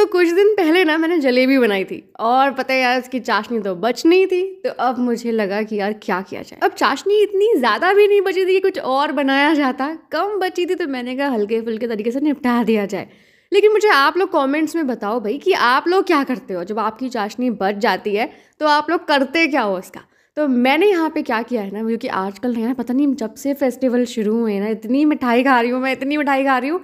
तो कुछ दिन पहले ना मैंने जलेबी बनाई थी और पता है यार इसकी चाशनी तो बच नहीं थी तो अब मुझे लगा कि यार क्या किया जाए अब चाशनी इतनी ज़्यादा भी नहीं बची थी कि कुछ और बनाया जाता कम बची थी तो मैंने कहा हल्के फुल्के तरीके से निपटा दिया जाए लेकिन मुझे आप लोग कमेंट्स में बताओ भाई कि आप लोग क्या करते हो जब आपकी चाशनी बच जाती है तो आप लोग करते क्या हो उसका तो मैंने यहाँ पे क्या किया है ना क्योंकि आजकल है ना पता नहीं जब से फेस्टिवल शुरू हुए ना इतनी मिठाई खा रही हूँ मैं इतनी मिठाई खा रही हूँ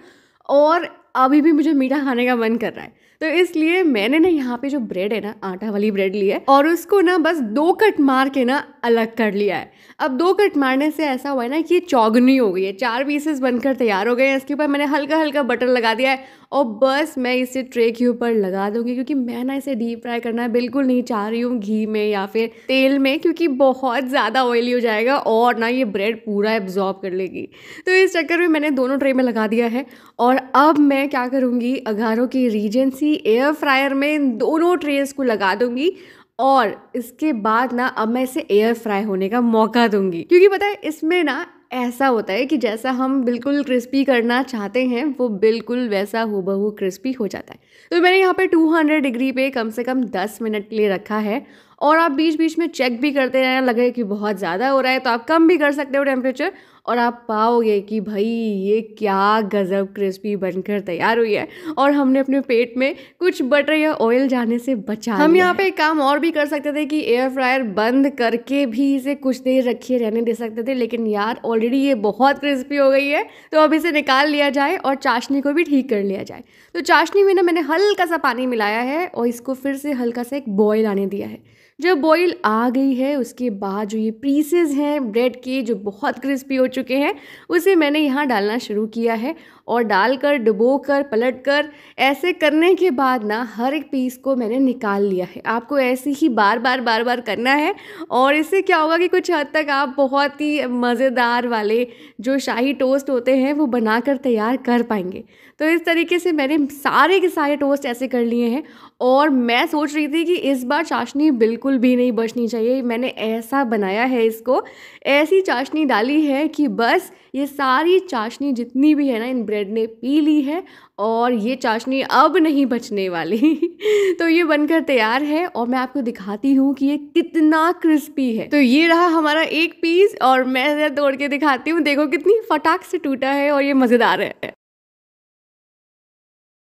और अभी भी मुझे मीठा खाने का मन कर रहा है तो इसलिए मैंने ना यहाँ पे जो ब्रेड है ना आटा वाली ब्रेड ली है और उसको ना बस दो कट मार के ना अलग कर लिया है अब दो कट मारने से ऐसा हुआ है ना कि ये चौगनी हो गई है चार पीसेस बनकर तैयार हो गए हैं इसके ऊपर मैंने हल्का हल्का बटर लगा दिया है और बस मैं इसे ट्रे के ऊपर लगा दूंगी क्योंकि मैं ना इसे डीप फ्राई करना बिल्कुल नहीं चाह रही हूँ घी में या फिर तेल में क्योंकि बहुत ज़्यादा ऑयली हो जाएगा और ना ये ब्रेड पूरा एब्जॉर्ब कर लेगी तो इस चक्कर में मैंने दोनों ट्रे में लगा दिया है और अब मैं क्या करूँगी अगारों की रीजेंसी इसी एयर फ्रायर में इन दोनों ट्रेस को लगा दूंगी और इसके बाद ना अब मैं इसे एयर फ्राई होने का मौका दूंगी क्योंकि पता है इसमें ना ऐसा होता है कि जैसा हम बिल्कुल क्रिस्पी करना चाहते हैं वो बिल्कुल वैसा हूबहू क्रिस्पी हो जाता है तो मैंने यहाँ पे 200 डिग्री पे कम से कम 10 मिनट के लिए रखा है और आप बीच बीच में चेक भी करते रहें लगे कि बहुत ज़्यादा हो रहा है तो आप कम भी कर सकते हो टेम्परेचर और आप पाओगे कि भाई ये क्या गज़ब क्रिस्पी बनकर तैयार हुई है और हमने अपने पेट में कुछ बटर या ऑयल जाने से बचा हम यहाँ पे एक काम और भी कर सकते थे कि एयर फ्रायर बंद करके भी इसे कुछ देर रखिए रहने दे सकते थे लेकिन यार ऑलरेडी ये बहुत क्रिस्पी हो गई है तो अब इसे निकाल लिया जाए और चाशनी को भी ठीक कर लिया जाए तो चाशनी में ना मैंने हल्का सा पानी मिलाया है और इसको फिर से हल्का सा एक बॉयल आने दिया है जब बॉईल आ गई है उसके बाद जो ये पीसेज हैं ब्रेड के जो बहुत क्रिस्पी हो चुके हैं उसे मैंने यहाँ डालना शुरू किया है और डालकर डुबो कर पलट कर ऐसे करने के बाद ना हर एक पीस को मैंने निकाल लिया है आपको ऐसे ही बार बार बार बार करना है और इससे क्या होगा कि कुछ हद तक आप बहुत ही मज़ेदार वाले जो शाही टोस्ट होते हैं वो बना कर तैयार कर पाएंगे तो इस तरीके से मैंने सारे के सारे टोस्ट ऐसे कर लिए हैं और मैं सोच रही थी कि इस बार चाशनी बिल्कुल भी नहीं बचनी चाहिए मैंने ऐसा बनाया है इसको ऐसी चाशनी डाली है कि बस ये सारी चाशनी जितनी भी है ना इन ब्रेड ब्रेड ने पी ली है और ये चाशनी अब नहीं बचने वाली तो ये बनकर तैयार है और मैं आपको दिखाती हूँ कि ये कितना क्रिस्पी है तो ये रहा हमारा एक पीस और मैं तोड़ के दिखाती हूँ देखो कितनी फटाक से टूटा है और ये मज़ेदार है